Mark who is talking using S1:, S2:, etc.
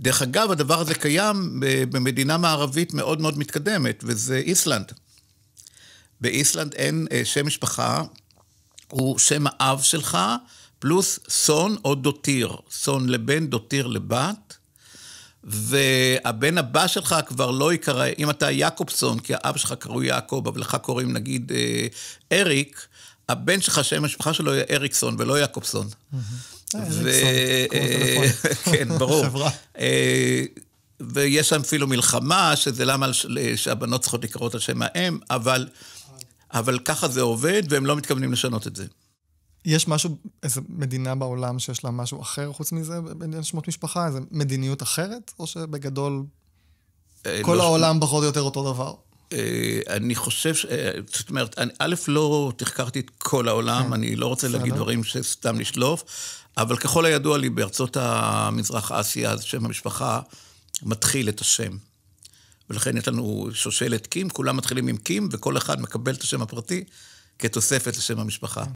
S1: דרך אגב, הדבר הזה קיים במדינה מערבית מאוד מאוד מתקדמת, וזה איסלנד. באיסלנד אין אה, שם משפחה, הוא שם האב שלך, פלוס סון או דותיר. סון לבן, דותיר לבת. והבן הבא שלך כבר לא ייקרא, אם אתה יעקובסון, כי האב שלך קראו יעקב, אבל לך קוראים נגיד אה, אריק, הבן שלך, שם המשפחה שלו יהיה אריקסון ולא יעקובסון. Mm-hmm. אה, ו... אה, כן, ברור. אה, ויש שם אפילו מלחמה, שזה למה שהבנות צריכות לקרוא את השם האם, אבל, אבל ככה זה עובד, והם לא מתכוונים לשנות את זה.
S2: יש משהו, איזו מדינה בעולם שיש לה משהו אחר חוץ מזה, בעניין שמות משפחה? איזו מדיניות אחרת? או שבגדול כל לא העולם פחות או יותר אותו דבר?
S1: אה, אני חושב, ש... אה, זאת אומרת, אני, א', לא תחקרתי את כל העולם, כן. אני לא רוצה להגיד דברים שסתם לשלוף, אבל ככל הידוע לי, בארצות המזרח אסיה, אז שם המשפחה מתחיל את השם. ולכן יש לנו שושלת קים, כולם מתחילים עם קים, וכל אחד מקבל את השם הפרטי כתוספת לשם המשפחה.